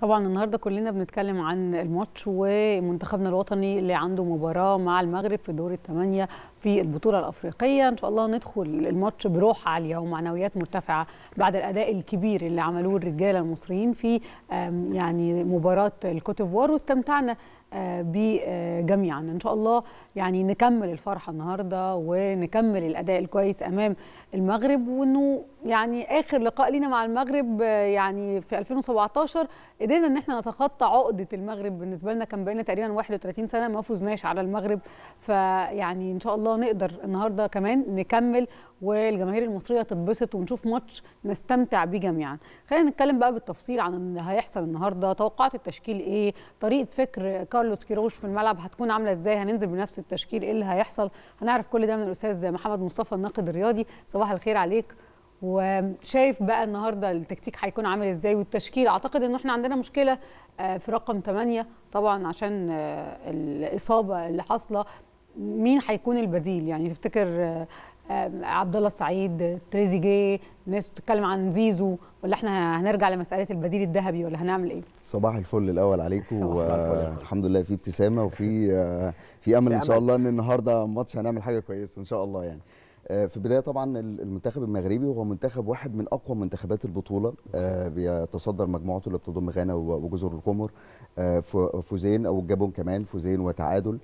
طبعا النهارده كلنا بنتكلم عن الماتش ومنتخبنا الوطني اللي عنده مباراه مع المغرب في دور الثمانيه في البطوله الافريقيه ان شاء الله ندخل الماتش بروح عاليه ومعنويات مرتفعه بعد الاداء الكبير اللي عملوه الرجاله المصريين في يعني مباراه الكوتيفوار واستمتعنا آه، بجميعا ان شاء الله يعني نكمل الفرحه النهارده ونكمل الاداء الكويس امام المغرب وانه يعني اخر لقاء لينا مع المغرب آه، يعني في 2017 قدرنا ان احنا نتخطى عقده المغرب بالنسبه لنا كان بقينا تقريبا 31 سنه ما فزناش على المغرب فيعني ان شاء الله الله نقدر النهارده كمان نكمل والجماهير المصريه تتبسط ونشوف ماتش نستمتع بيه جميعا خلينا نتكلم بقى بالتفصيل عن اللي هيحصل النهارده توقعات التشكيل ايه طريقه فكر كارلوس كيروش في الملعب هتكون عامله ازاي هننزل بنفس التشكيل ايه اللي هيحصل هنعرف كل ده من الاستاذ محمد مصطفى الناقد الرياضي صباح الخير عليك وشايف بقى النهارده التكتيك هيكون عامل ازاي والتشكيل اعتقد ان احنا عندنا مشكله آه، في رقم 8 طبعا عشان آه، الاصابه اللي حاصله مين هيكون البديل يعني تفتكر آه، عبد الله السعيد تريزيجيه ناس بتتكلم عن زيزو ولا احنا هنرجع لمساله البديل الذهبي ولا هنعمل ايه صباح الفل الاول عليكم والحمد لله في ابتسامه وفي آه، في امل ان شاء الله ان النهارده ماتش هنعمل حاجه كويسه ان شاء الله يعني آه، في البدايه طبعا المنتخب المغربي هو منتخب واحد من اقوى منتخبات البطوله آه، بيتصدر مجموعته اللي بتضم غانا وجزر القمر آه، فوزين او جابون كمان فوزين وتعادل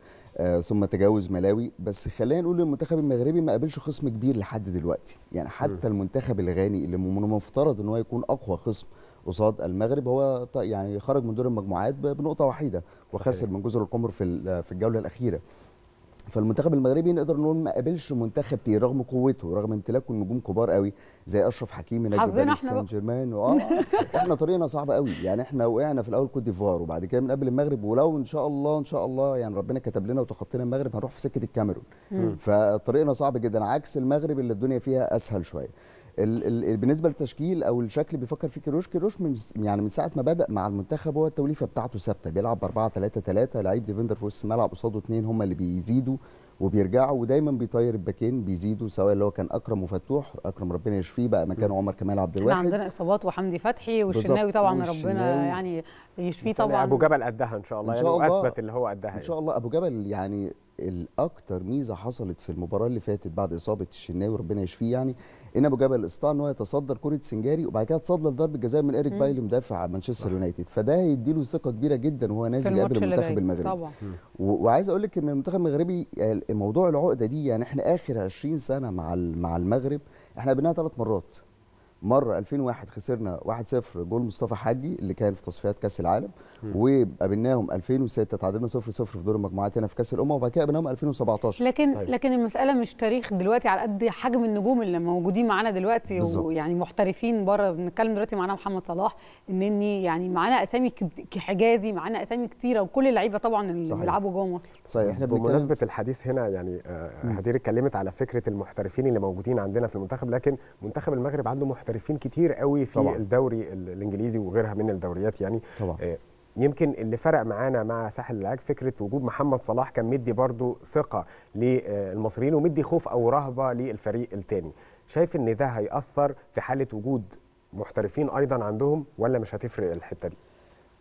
ثم تجاوز ملاوي بس خلينا نقول المنتخب المغربي ما قابلش خصم كبير لحد دلوقتي يعني حتى المنتخب الغاني اللي من المفترض ان هو يكون اقوى خصم قصاد المغرب هو يعني خرج من دور المجموعات بنقطه وحيده وخسر من جزر القمر في في الجوله الاخيره فالمنتخب المغربي نقدر نقول ما قابلش منتخب تي رغم قوته رغم امتلاكه نجوم كبار قوي زي اشرف حكيم نجم سان جيرمان آه،, اه احنا طريقنا صعب قوي يعني احنا وقعنا في الاول كوت ديفوار وبعد كده من قبل المغرب ولو ان شاء الله ان شاء الله يعني ربنا كتب لنا وتخطينا المغرب هنروح في سكه الكاميرون فطريقنا صعب جدا عكس المغرب اللي الدنيا فيها اسهل شويه ال ال بالنسبه للتشكيل او الشكل اللي بيفكر فيه كيروش كيروش من يعني من ساعه ما بدا مع المنتخب هو التوليفه بتاعته ثابته بيلعب ب 4 3 3 لعيب ديفندر في وسط الملعب قصاده اثنين هم اللي بيزيدوا وبيرجعوا ودايما بيطير الباكين بيزيدوا سواء اللي هو كان اكرم وفتوح اكرم ربنا يشفيه بقى مكانه عمر كمال عبد الواحد احنا عندنا اصابات وحمدي فتحي والشناوي طبعا ربنا يعني يشفيه طبعا ابو جبل قدها ان شاء الله, إن يعني شاء الله يعني اثبت اللي هو قدها ان يعني. شاء الله ابو جبل يعني الاكثر ميزه حصلت في المباراه اللي فاتت بعد اصابه الشناوي ربنا يشفيه يعني ان ابو جبل استطاع ان هو يتصدر كره سنجاري وبعد كده اتصدى لضربه جزاء من ايريك بايلي مدافع مانشستر يونايتد فده هيديله ثقه كبيره جدا وهو نازل قبل المنتخب المغربي طبعا وعايز اقول لك ان المنتخب المغربي موضوع العقده دي يعني احنا اخر 20 سنه مع مع المغرب احنا قابلناها ثلاث مرات مره 2001 خسرنا 1-0 جول مصطفى حجي اللي كان في تصفيات كاس العالم وقابلناهم 2006 تعادلنا 0-0 في دور المجموعات هنا في كاس الامم وبعد كده قابلناهم 2017 لكن صحيح. لكن المساله مش تاريخ دلوقتي على قد حجم النجوم اللي موجودين معانا دلوقتي ويعني محترفين بره بنتكلم دلوقتي معانا محمد صلاح النني يعني معانا اسامي حجازي معانا اسامي كتيره وكل اللعيبه طبعا اللي بيلعبوا جوه مصر صحيح احنا بمناسبه الحديث هنا يعني هدير آه، اتكلمت على فكره المحترفين اللي موجودين عندنا في المنتخب لكن منتخب المغرب عنده محترفين محترفين كتير قوي في طبعا. الدوري الانجليزي وغيرها من الدوريات يعني طبعا. آه، يمكن اللي فرق معانا مع ساحل العاج فكره وجود محمد صلاح كان مدي برضو ثقه للمصريين ومدي خوف او رهبه للفريق الثاني شايف ان ده هيأثر في حاله وجود محترفين ايضا عندهم ولا مش هتفرق الحته دي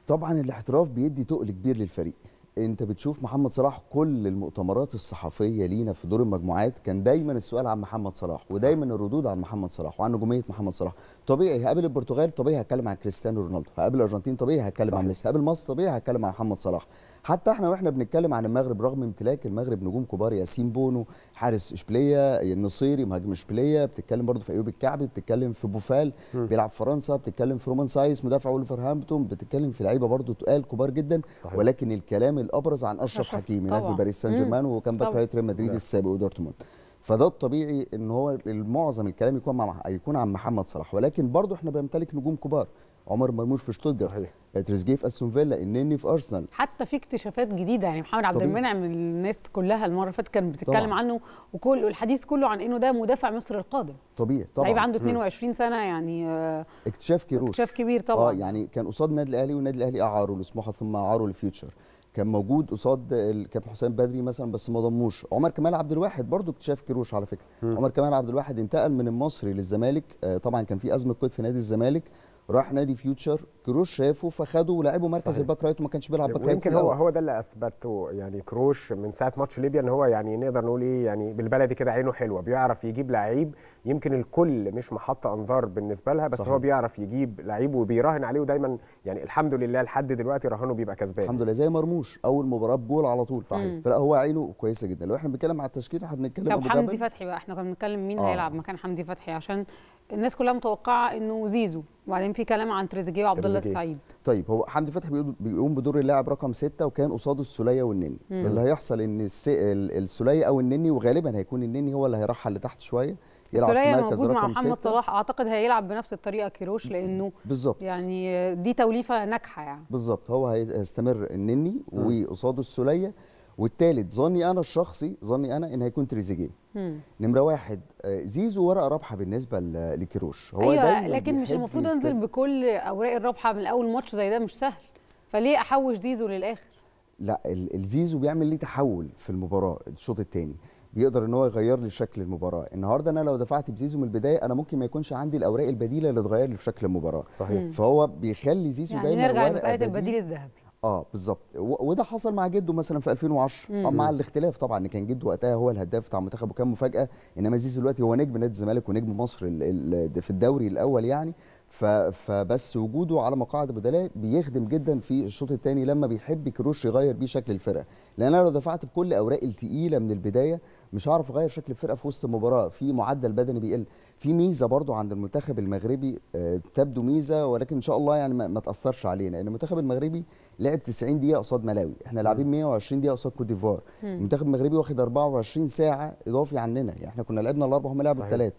طبعا الاحتراف بيدي تقل كبير للفريق انت بتشوف محمد صلاح كل المؤتمرات الصحفيه لينا في دور المجموعات كان دايما السؤال عن محمد صلاح ودايما الردود عن محمد صلاح وعن نجوميه محمد صلاح طبيعي هقابل البرتغال طبيعي هتكلم عن كريستيانو رونالدو هقابل الارجنتين طبيعي هتكلم عن ميسي هقابل مصر طبيعي هتكلم عن محمد صلاح حتى احنا واحنا بنتكلم عن المغرب رغم امتلاك المغرب نجوم كبار ياسين بونو حارس اشبيليه النصيري مهاجم اشبيليه بتتكلم برضه في ايوب الكعبي بتتكلم في بوفال م. بيلعب في فرنسا بتتكلم في رومان سايس مدافع ولفرهامبتون بتتكلم في لعيبه برضه تقال كبار جدا صحيح. ولكن الكلام الابرز عن اشرف حكيمي هناك باريس سان جيرمان وكان باك ريال مدريد نعم. السابق ودورتموند فده الطبيعي ان هو معظم الكلام يكون مع يكون عن محمد صلاح ولكن برضه احنا بنمتلك نجوم كبار عمر مرموش في شتوتجارت صحيح تريزيجيه في استون فيلا النني في ارسنال حتى في اكتشافات جديده يعني محمد عبد المنعم الناس كلها المره اللي فاتت كانت بتتكلم طبعا. عنه وكل الحديث كله عن انه ده مدافع مصر القادم طبيعي طبعا لعيب عنده 22 سنه يعني آه اكتشاف كيروش اكتشاف كبير طبعا اه يعني كان قصاد النادي الاهلي والنادي الاهلي اعاره لسموحه ثم اعاره للفيوتشر كان موجود قصاد الكابتن حسام بدري مثلا بس ما ضموش عمر كمال عبد الواحد برضو اكتشاف كيروش على فكره م. عمر كمال عبد الواحد انتقل من المصري للزمالك آه طبعا كان في ازمه كود في نادي الزمالك راح نادي فيوتشر كروش شافه فخده ولعبه مركز الباك رايت وما كانش بيلعب باك رايت يمكن هو هو ده اللي اثبته يعني كروش من ساعه ماتش ليبيا ان هو يعني نقدر نقول ايه يعني بالبلدي كده عينه حلوه بيعرف يجيب لعيب يمكن الكل مش محط انظار بالنسبه لها بس صحيح. هو بيعرف يجيب لعيب وبيراهن عليه ودايما يعني الحمد لله لحد دلوقتي رهانه بيبقى كسبان الحمد لله زي مرموش اول مباراه بجول على طول صحيح فلا هو عينه كويسه جدا لو احنا بنتكلم على التشكيل احنا بنتكلم طب حمدي فتحي بقى احنا كنا بنتكلم مين آه. هيلعب مكان حمدي فتحي عشان الناس كلها متوقعه انه زيزو وبعدين في كلام عن تريزيجيه وعبد الله السعيد طيب هو حمدي فتحي بيقوم بدور اللاعب رقم ستة وكان قصاده السوليه والنني مم. اللي هيحصل ان السوليه او النني وغالبا هيكون النني هو اللي هيرحل لتحت شويه يلعب في مركز رقم مع محمد صلاح اعتقد هيلعب بنفس الطريقه كيروش لانه بالظبط يعني دي توليفه ناجحه يعني بالظبط هو هيستمر النني وقصاده السوليه والثالث ظني انا الشخصي ظني انا ان هيكون تريزيجيه نمره واحد آه، زيزو ورقه رابحه بالنسبه لكيروش هو أيوة لكن مش المفروض انزل بكل اوراق الرابحه من اول ماتش زي ده مش سهل فليه احوش زيزو للاخر لا الزيزو بيعمل ليه تحول في المباراه الشوط الثاني بيقدر ان هو يغير لي شكل المباراه النهارده انا لو دفعت بزيزو من البدايه انا ممكن ما يكونش عندي الاوراق البديله اللي تغير لي في شكل المباراه صحيح فهو بيخلي زيزو يعني دايما نرجع لمساله البديل الذهبي اه بالظبط وده حصل مع جده مثلا في 2010 مم. مع الاختلاف طبعا ان كان جده وقتها هو الهداف بتاع المنتخب وكان مفاجاه انما زيزو دلوقتي هو نجم نادي الزمالك ونجم مصر الـ الـ في الدوري الاول يعني فبس وجوده على مقاعد البدلاء بيخدم جدا في الشوط الثاني لما بيحب كروش يغير بيه شكل الفرقه لان انا لو دفعت بكل اوراقي الثقيله من البدايه مش هعرف اغير شكل الفرقه في وسط المباراه في معدل بدني بيقل في ميزه برضو عند المنتخب المغربي آه، تبدو ميزه ولكن ان شاء الله يعني ما, تاثرش علينا لان المنتخب المغربي لعب 90 دقيقه قصاد ملاوي احنا لاعبين 120 دقيقه قصاد كوت ديفوار المنتخب المغربي واخد 24 ساعه اضافي عننا يعني احنا كنا لعبنا الاربع هم لعبوا الثلاث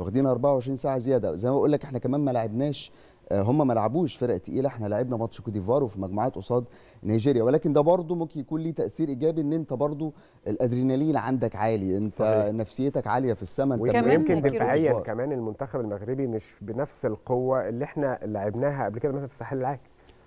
واخدين 24 ساعه زياده زي ما بقول لك احنا كمان ما لعبناش آه، هم ما لعبوش فرق تقيله احنا لعبنا ماتش كوت ديفوار وفي مجموعات قصاد نيجيريا ولكن ده برضه ممكن يكون ليه تاثير ايجابي ان انت برضه الادرينالين عندك عالي انت صحيح. نفسيتك عاليه في السما انت ويمكن دفاعيا كمان المنتخب المغربي مش بنفس القوه اللي احنا لعبناها قبل كده مثلا في الساحل العاج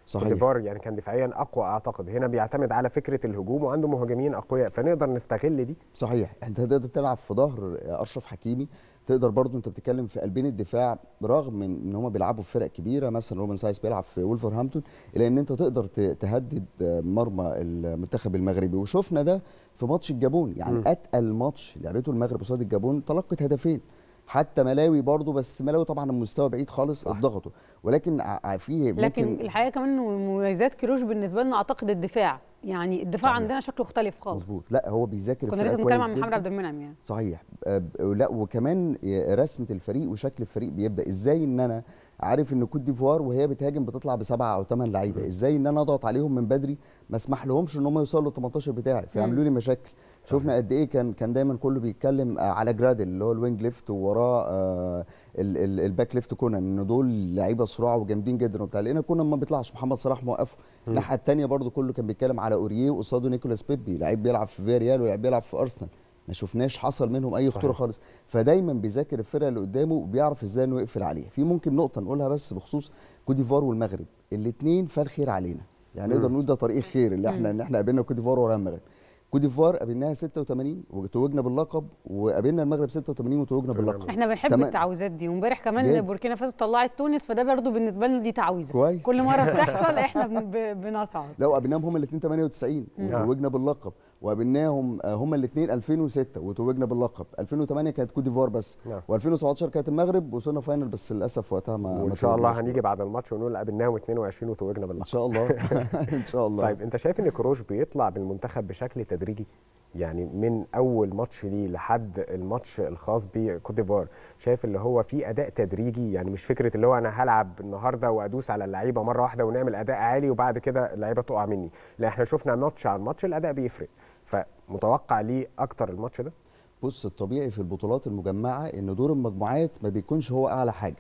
صحيح كوتيفوار يعني كان دفاعيا اقوى اعتقد هنا بيعتمد على فكره الهجوم وعنده مهاجمين اقوياء فنقدر نستغل دي صحيح انت تقدر تلعب في ظهر اشرف حكيمي تقدر برضه انت بتتكلم في قلبين الدفاع برغم ان هم بيلعبوا في فرق كبيره مثلا روبن سايس بيلعب في ولفرهامبتون الا ان انت تقدر تهدد مرمى المنتخب المغربي وشفنا ده في ماتش الجابون يعني اتقل ماتش لعبته المغرب قصاد الجابون تلقت هدفين حتى ملاوي برضو بس ملاوي طبعا المستوى بعيد خالص اتضغطوا ولكن فيه ممكن لكن الحقيقه كمان مميزات كيروش بالنسبه لنا اعتقد الدفاع يعني الدفاع صحيح. عندنا شكله مختلف خالص مظبوط لا هو بيذاكر كنا لازم نتكلم عن محمد عبد المنعم يعني صحيح آه، لا وكمان رسمه الفريق وشكل الفريق بيبدا ازاي ان انا عارف ان كوت ديفوار وهي بتهاجم بتطلع بسبعه او ثمان لعيبه ازاي ان انا اضغط عليهم من بدري ما اسمح لهمش ان هم يوصلوا ل 18 بتاعي فيعملوا لي مشاكل شفنا قد ايه كان كان دايما كله بيتكلم آه، على جرادل اللي هو الوينج ليفت ووراه الباك ليفت كونان ان دول لعيبه صراع وجامدين جدا وبتاع لقينا كونان ما بيطلعش محمد صلاح موقفه الناحيه الثانيه برده كله كان بيتكلم على اوريه وقصاده نيكولاس بيبي لعيب بيلعب في فياريال ولعيب بيلعب في ارسنال ما شفناش حصل منهم اي خطوره خالص فدايما بيذاكر الفرقه اللي قدامه وبيعرف ازاي انه يقفل عليها في ممكن نقطه نقولها بس بخصوص كوديفار والمغرب الاثنين فال خير علينا يعني نقدر نقول ده طريق خير اللي احنا اللي احنا قابلنا كوديفار ورا المغرب كوت ديفوار قابلناها 86 وتوجنا باللقب وقابلنا المغرب 86 وتوجنا باللقب احنا بنحب تمام. التعويذات دي وامبارح كمان بوركينا فاسو طلعت تونس فده برضه بالنسبه لنا دي تعويذه كويس كل مره بتحصل احنا بنصعد لو قابلناهم هم الاثنين 98 وتوجنا باللقب وقابلناهم هم الاثنين 2006 وتوجنا باللقب 2008 كانت كوت ديفوار بس نعم. و2017 كانت المغرب وصلنا فاينل بس للاسف وقتها ما وان شاء الله هنيجي بعد الماتش ونقول قابلناهم 22 وتوجنا باللقب ان شاء الله ان شاء الله طيب انت شايف ان كروش بيطلع بالمنتخب بشكل تدريجي تدريجي يعني من اول ماتش ليه لحد الماتش الخاص بكوت ديفوار شايف اللي هو في اداء تدريجي يعني مش فكره اللي هو انا هلعب النهارده وادوس على اللعيبه مره واحده ونعمل اداء عالي وبعد كده اللعيبه تقع مني لا احنا شفنا ماتش عن ماتش الاداء بيفرق فمتوقع ليه اكتر الماتش ده بص الطبيعي في البطولات المجمعه ان دور المجموعات ما بيكونش هو اعلى حاجه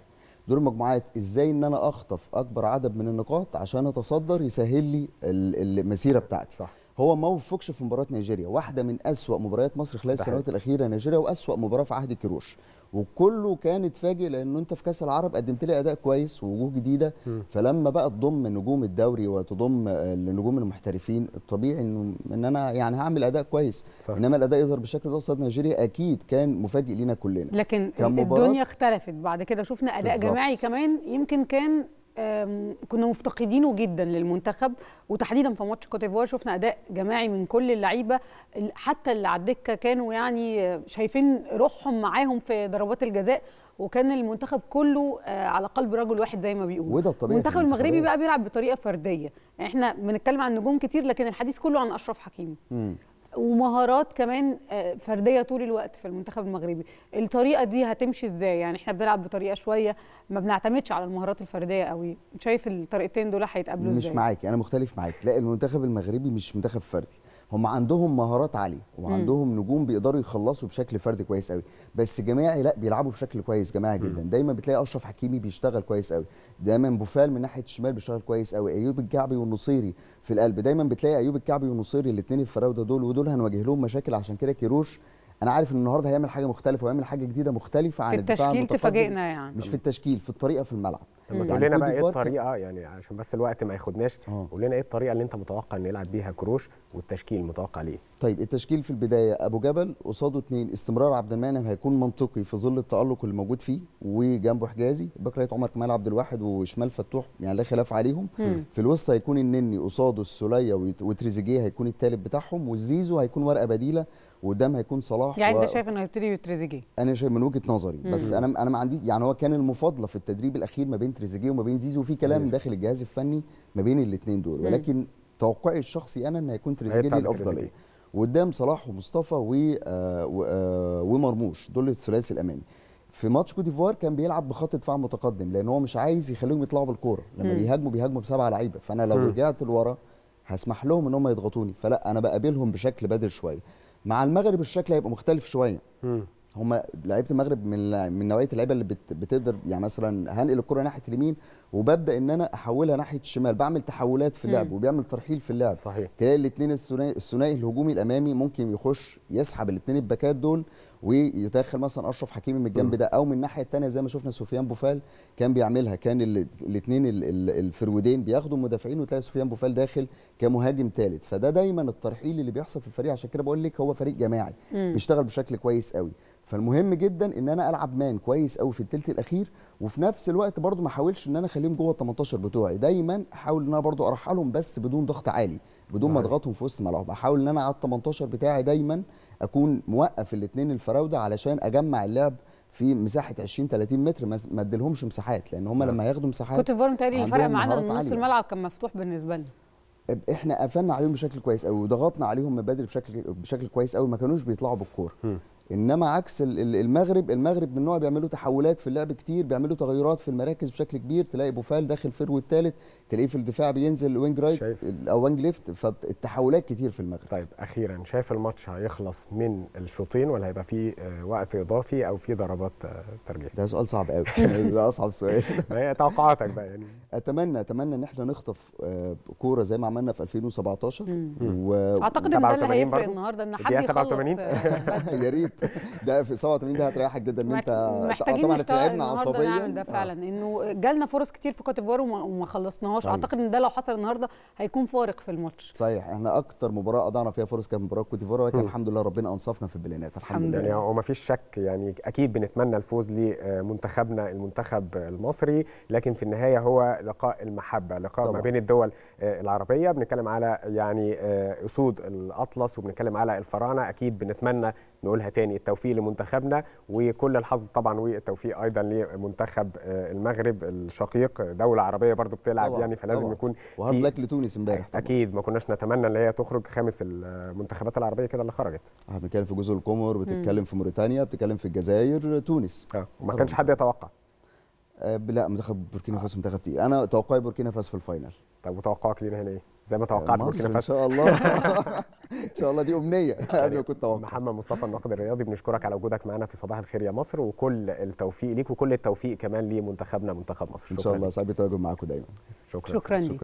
دور المجموعات ازاي ان انا اخطف اكبر عدد من النقاط عشان اتصدر يسهل لي المسيره بتاعتي صح. هو ما وفقش في مباراه نيجيريا واحده من اسوا مباريات مصر خلال السنوات الاخيره نيجيريا واسوا مباراه في عهد كيروش وكله كان اتفاجئ لانه انت في كاس العرب قدمت لي اداء كويس ووجوه جديده م. فلما بقى تضم نجوم الدوري وتضم النجوم المحترفين الطبيعي انه ان انا يعني هعمل اداء كويس صح. انما الاداء يظهر بالشكل ده قصاد نيجيريا اكيد كان مفاجئ لينا كلنا لكن الدنيا اختلفت بعد كده شفنا اداء بالزبط. جماعي كمان يمكن كان كنا مفتقدينه جدا للمنتخب وتحديدا في ماتش كوت ديفوار شفنا اداء جماعي من كل اللعيبه حتى اللي على الدكه كانوا يعني شايفين روحهم معاهم في ضربات الجزاء وكان المنتخب كله آه، على قلب رجل واحد زي ما بيقول وده الطبيعي المنتخب المغربي بقى بيلعب بطريقه فرديه احنا بنتكلم عن نجوم كتير لكن الحديث كله عن اشرف حكيمي ومهارات كمان آه، فرديه طول الوقت في المنتخب المغربي الطريقه دي هتمشي ازاي يعني احنا بنلعب بطريقه شويه ما بنعتمدش على المهارات الفرديه قوي شايف الطريقتين دول هيتقابلوا ازاي مش معاكي انا مختلف معاكي لا المنتخب المغربي مش منتخب فردي هم عندهم مهارات عاليه وعندهم نجوم بيقدروا يخلصوا بشكل فردي كويس قوي بس جماعي لا بيلعبوا بشكل كويس جماعي جدا دايما بتلاقي اشرف حكيمي بيشتغل كويس قوي دايما بوفال من ناحيه الشمال بيشتغل كويس قوي ايوب الكعبي والنصيري في القلب دايما بتلاقي ايوب الكعبي والنصيري الاثنين الفراوده دول ودول هنواجه لهم مشاكل عشان كده كيروش انا عارف ان النهارده هيعمل حاجه مختلفه ويعمل حاجه جديده مختلفه عن في التشكيل تفاجئنا يعني مش في التشكيل في الطريقه في الملعب طب ما تقول يعني لنا بقى ايه الطريقه يعني عشان بس الوقت ما ياخدناش آه. قول لنا ايه الطريقه اللي انت متوقع ان يلعب بيها كروش والتشكيل متوقع ليه طيب التشكيل في البدايه ابو جبل قصاده اثنين استمرار عبد المنعم هيكون منطقي في ظل التالق اللي موجود فيه وجنبه حجازي باك رايت عمر كمال عبد الواحد وشمال فتوح يعني لا خلاف عليهم مم. في الوسط هيكون النني قصاده السوليه وتريزيجيه هيكون الثالث بتاعهم والزيزو هيكون ورقه بديله وقدام هيكون صلاح يعني و... انت شايف انه هيبتدي بتريزيجيه انا شايف من وجهه نظري مم. بس انا انا ما عندي يعني هو كان المفاضله في التدريب الاخير ما بين تريزيجيه وما بين زيزو وفي كلام داخل الجهاز الفني ما بين الاثنين دول ولكن توقعي الشخصي انا ان هيكون تريزيجيه الافضل إيه؟ وقدام صلاح ومصطفى و... آه، آه، ومرموش دول الثلاثي الامامي في ماتش كوت ديفوار كان بيلعب بخط دفاع متقدم لان هو مش عايز يخليهم يطلعوا بالكوره لما مم. بيهاجموا بيهاجموا بسبعه لعيبه فانا لو مم. رجعت لورا هسمح لهم ان هم يضغطوني فلا انا بقابلهم بشكل بدل شويه مع المغرب الشكل هيبقى مختلف شويه هم لعيبه المغرب من من نوعيه اللعيبه اللي بت بتقدر يعني مثلا هنقل الكره ناحيه اليمين وببدا ان انا احولها ناحيه الشمال بعمل تحولات في اللعب وبيعمل ترحيل في اللعب صحيح تلاقي الاثنين الثنائي الهجومي الامامي ممكن يخش يسحب الاثنين الباكات دول ويتدخل مثلا اشرف حكيمي من الجنب ده او من الناحيه الثانيه زي ما شفنا سفيان بوفال كان بيعملها كان الاثنين الفرودين بياخدوا المدافعين وتلاقي سفيان بوفال داخل كمهاجم ثالث فده دايما الترحيل اللي بيحصل في الفريق عشان كده بقول لك هو فريق جماعي بيشتغل بشكل كويس قوي فالمهم جدا ان انا العب مان كويس قوي في الثلث الاخير وفي نفس الوقت برضو ما احاولش ان انا اخليهم جوه ال 18 بتوعي دايما احاول ان انا برضو ارحلهم بس بدون ضغط عالي بدون ما اضغطهم في وسط ملعب احاول ان انا على ال 18 بتاعي دايما اكون موقف الاثنين الفراوده علشان اجمع اللعب في مساحه 20 30 متر ما اديلهمش مساحات لان هم نعم. لما ياخدوا مساحات كنت فيرن تقريبا الفرق معانا ان نص الملعب كان مفتوح بالنسبه لنا احنا قفلنا عليهم بشكل كويس قوي وضغطنا عليهم من بدري بشكل بشكل كويس قوي ما كانوش بيطلعوا بالكوره انما عكس المغرب المغرب من نوع بيعملوا تحولات في اللعب كتير بيعملوا تغيرات في المراكز بشكل كبير تلاقي بوفال داخل فيرو الثالث تلاقيه في الدفاع بينزل وينج رايت او وينج ليفت فالتحولات كتير في المغرب طيب اخيرا شايف الماتش هيخلص من الشوطين ولا هيبقى في آه، وقت اضافي او في ضربات آه، ترجيح ده سؤال صعب قوي ده اصعب سؤال هي توقعاتك بقى يعني اتمنى اتمنى ان احنا نخطف آه، كوره زي ما عملنا في 2017 و... اعتقد ان ده اللي هيفرق النهارده ان حد يخلص يا ريت ده في 87 ده هتريحك جدا ان انت طبعا تعبنا عصبيا نعمل ده آه. فعلا آه. انه جالنا فرص كتير في كوت ديفوار وما خلصناهاش اعتقد ان ده لو حصل النهارده هيكون فارق في الماتش صحيح احنا اكتر مباراه اضعنا فيها فرص كانت مباراه كوت ديفوار ولكن الحمد لله ربنا انصفنا في البلينات الحمد, الحمد لله يعني وما فيش شك يعني اكيد بنتمنى الفوز لمنتخبنا المنتخب المصري لكن في النهايه هو لقاء المحبه لقاء طبعا. ما بين الدول العربيه بنتكلم على يعني آه، اسود الاطلس وبنتكلم على الفراعنه اكيد بنتمنى نقولها تاني التوفيق لمنتخبنا وكل الحظ طبعا والتوفيق ايضا لمنتخب آه، المغرب الشقيق دوله عربيه برضو بتلعب طبعا يعني فلازم طبعا يكون وهارد لك لتونس امبارح اكيد ما كناش نتمنى ان هي تخرج خامس المنتخبات العربيه كده اللي خرجت احنا آه، بنتكلم في جزر القمر بتتكلم في موريتانيا بتتكلم في الجزائر تونس اه وما كانش حد يتوقع أه لا منتخب بوركينا فاسو منتخب تقيل انا توقعي بوركينا فاسو في الفاينل طب وتوقعك لينا هنا ايه زي ما توقعت مصر ان شاء الله ان شاء الله دي امنيه انا طيب، كنت اتوقع محمد مصطفى الناقد الرياضي بنشكرك على وجودك معنا في صباح الخير يا مصر وكل التوفيق ليك وكل التوفيق كمان لمنتخبنا منتخب مصر شكرا ان شاء الله سعيد التواجد معاكم دايما شكرا شكرا, شكرا.